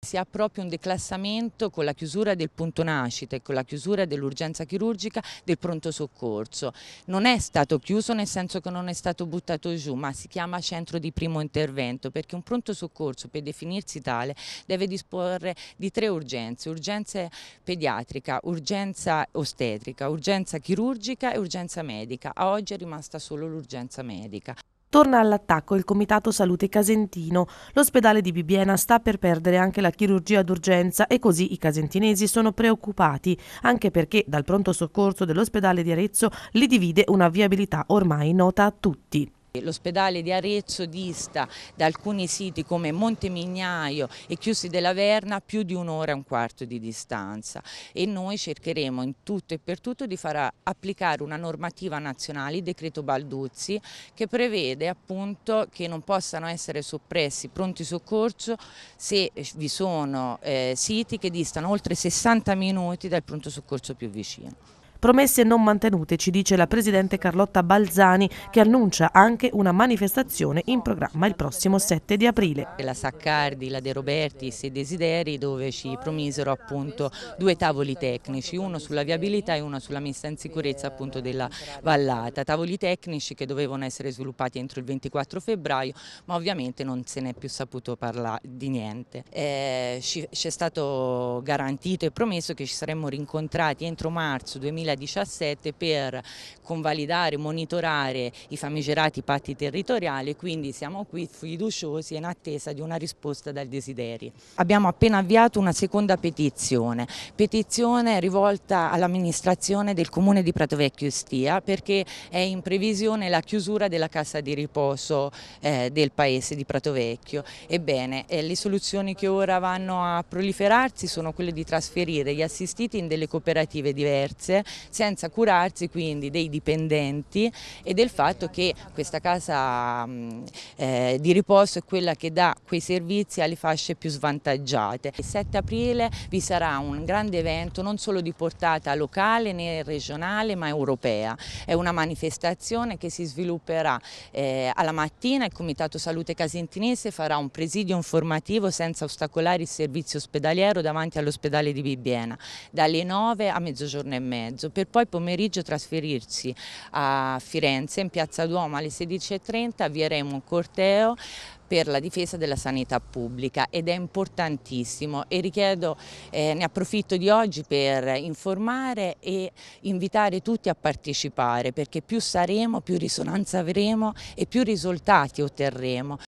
Si ha proprio un declassamento con la chiusura del punto nascita e con la chiusura dell'urgenza chirurgica del pronto soccorso. Non è stato chiuso nel senso che non è stato buttato giù, ma si chiama centro di primo intervento perché un pronto soccorso per definirsi tale deve disporre di tre urgenze, urgenza pediatrica, urgenza ostetrica, urgenza chirurgica e urgenza medica. A oggi è rimasta solo l'urgenza medica. Torna all'attacco il Comitato Salute Casentino. L'ospedale di Bibiena sta per perdere anche la chirurgia d'urgenza e così i casentinesi sono preoccupati, anche perché dal pronto soccorso dell'ospedale di Arezzo li divide una viabilità ormai nota a tutti. L'ospedale di Arezzo dista da alcuni siti come Montemignaio e Chiusi della Verna più di un'ora e un quarto di distanza e noi cercheremo in tutto e per tutto di far applicare una normativa nazionale, il decreto Balduzzi, che prevede appunto che non possano essere soppressi pronti soccorso se vi sono eh, siti che distano oltre 60 minuti dal pronto soccorso più vicino. Promesse non mantenute, ci dice la presidente Carlotta Balzani, che annuncia anche una manifestazione in programma il prossimo 7 di aprile. La Saccardi, la De Roberti, se desideri, dove ci promisero appunto due tavoli tecnici, uno sulla viabilità e uno sulla messa in sicurezza appunto della vallata. Tavoli tecnici che dovevano essere sviluppati entro il 24 febbraio, ma ovviamente non se n'è più saputo parlare di niente. Eh, ci è stato garantito e promesso che ci saremmo rincontrati entro marzo 2020 2017 per convalidare, monitorare i famigerati patti territoriali, quindi siamo qui fiduciosi e in attesa di una risposta dal desiderio. Abbiamo appena avviato una seconda petizione, petizione rivolta all'amministrazione del comune di Pratovecchio Estia perché è in previsione la chiusura della cassa di riposo eh, del paese di Pratovecchio. Ebbene, eh, le soluzioni che ora vanno a proliferarsi sono quelle di trasferire gli assistiti in delle cooperative diverse senza curarsi quindi dei dipendenti e del fatto che questa casa mm, eh, di riposo è quella che dà quei servizi alle fasce più svantaggiate. Il 7 aprile vi sarà un grande evento non solo di portata locale né regionale ma europea, è una manifestazione che si svilupperà eh, alla mattina, il Comitato Salute Casentinese farà un presidio informativo senza ostacolare il servizio ospedaliero davanti all'ospedale di Bibbiena dalle 9 a mezzogiorno e mezzo pranzo per poi pomeriggio trasferirsi a Firenze in Piazza Duomo alle 16.30 avvieremo un corteo per la difesa della sanità pubblica ed è importantissimo e richiedo, eh, ne approfitto di oggi per informare e invitare tutti a partecipare perché più saremo, più risonanza avremo e più risultati otterremo.